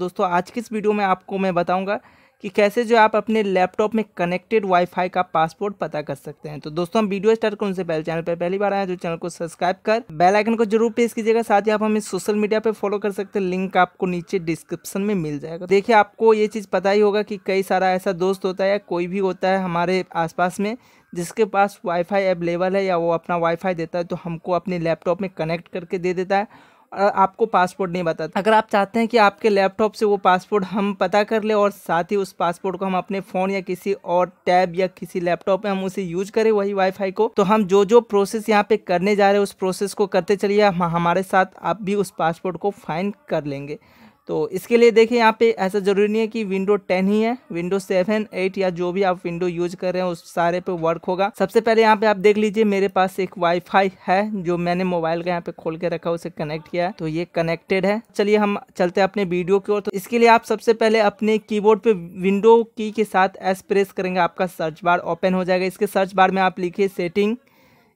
दोस्तों आज की इस वीडियो में आपको मैं बताऊंगा कि कैसे जो आप अपने लैपटॉप में कनेक्टेड वाईफाई का पासवर्ड पता कर सकते हैं तो दोस्तों हम वीडियो स्टार्ट करने उनसे पहले चैनल पर पहली बार आए तो चैनल को सब्सक्राइब कर बेल आइकन को जरूर प्रेस कीजिएगा साथ ही आप हमें सोशल मीडिया पर फॉलो कर सकते हैं लिंक आपको नीचे डिस्क्रिप्शन में मिल जाएगा देखिए आपको ये चीज़ पता ही होगा कि कई सारा ऐसा दोस्त होता है या कोई भी होता है हमारे पास में जिसके पास वाईफाई अवेलेबल है या वो अपना वाईफाई देता है तो हमको अपने लैपटॉप में कनेक्ट करके दे देता है आपको पासपोर्ट नहीं बताता अगर आप चाहते हैं कि आपके लैपटॉप से वो पासपोर्ट हम पता कर ले और साथ ही उस पासपोर्ट को हम अपने फ़ोन या किसी और टैब या किसी लैपटॉप में हम उसे यूज करें वही वाईफाई को तो हम जो जो प्रोसेस यहाँ पे करने जा रहे हैं उस प्रोसेस को करते चलिए हमारे साथ आप भी उस पासपोर्ट को फाइन कर लेंगे तो इसके लिए देखिए यहाँ पे ऐसा ज़रूरी नहीं है कि विंडो टेन ही है विंडो सेवन एट या जो भी आप विंडो यूज कर रहे हैं उस सारे पे वर्क होगा सबसे पहले यहाँ पे आप देख लीजिए मेरे पास एक वाईफाई है जो मैंने मोबाइल का यहाँ पे खोल के रखा उसे कनेक्ट किया है तो ये कनेक्टेड है चलिए हम चलते हैं अपने वीडियो की ओर तो इसके लिए आप सबसे पहले अपने की पे विंडो की के साथ एस प्रेस करेंगे आपका सर्च बार ओपन हो जाएगा इसके सर्च बार में आप लिखिए सेटिंग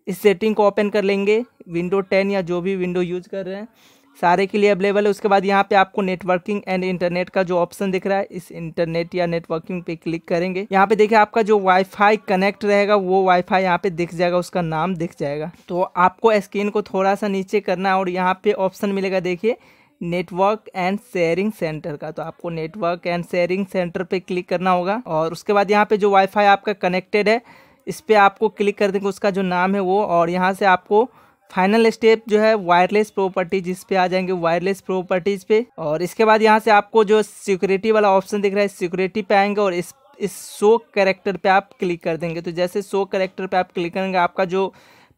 इस सेटिंग को ओपन कर लेंगे विंडो टेन या जो भी विंडो यूज कर रहे हैं सारे के लिए अवेलेबल है उसके बाद यहाँ पे आपको नेटवर्किंग एंड इंटरनेट का जो ऑप्शन दिख रहा है इस इंटरनेट या नेटवर्किंग पे क्लिक करेंगे यहाँ पे देखिए आपका जो वाईफाई कनेक्ट रहेगा वो वाईफाई यहाँ पे दिख जाएगा उसका नाम दिख जाएगा तो आपको स्क्रीन को थोड़ा सा नीचे करना है और यहाँ पे ऑप्शन मिलेगा देखिए नेटवर्क एंड शेयरिंग सेंटर का तो आपको नेटवर्क एंड शेयरिंग सेंटर पे क्लिक करना होगा और उसके बाद यहाँ पे जो वाईफाई आपका कनेक्टेड है इस पर आपको क्लिक कर देंगे उसका जो नाम है वो और यहाँ से आपको फाइनल स्टेप जो है वायरलेस प्रॉपर्टी जिस पे आ जाएंगे वायरलेस प्रॉपर्टीज पे और इसके बाद यहाँ से आपको जो सिक्योरिटी वाला ऑप्शन दिख रहा है सिक्योरिटी पे आएंगे और इस इस शो करेक्टर पे आप क्लिक कर देंगे तो जैसे शो करेक्टर पे आप क्लिक करेंगे आपका जो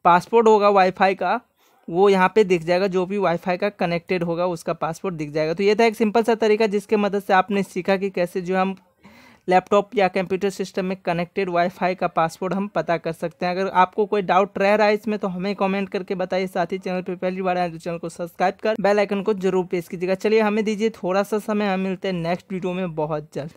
पासपोर्ट होगा वाईफाई का वो यहाँ पे दिख जाएगा जो भी वाईफाई का कनेक्टेड होगा उसका पासपोर्ट दिख जाएगा तो ये था एक सिंपल सा तरीका जिसके मदद से आपने सीखा कि कैसे जो हम लैपटॉप या कंप्यूटर सिस्टम में कनेक्टेड वाईफाई का पासवर्ड हम पता कर सकते हैं अगर आपको कोई डाउट रह रहा है इसमें तो हमें कमेंट करके बताइए साथ ही चैनल पर पहली बार आए तो चैनल को सब्सक्राइब कर बेलाइकन को जरूर प्रेस कीजिएगा चलिए हमें दीजिए थोड़ा सा समय हम मिलते हैं नेक्स्ट वीडियो में बहुत जल्द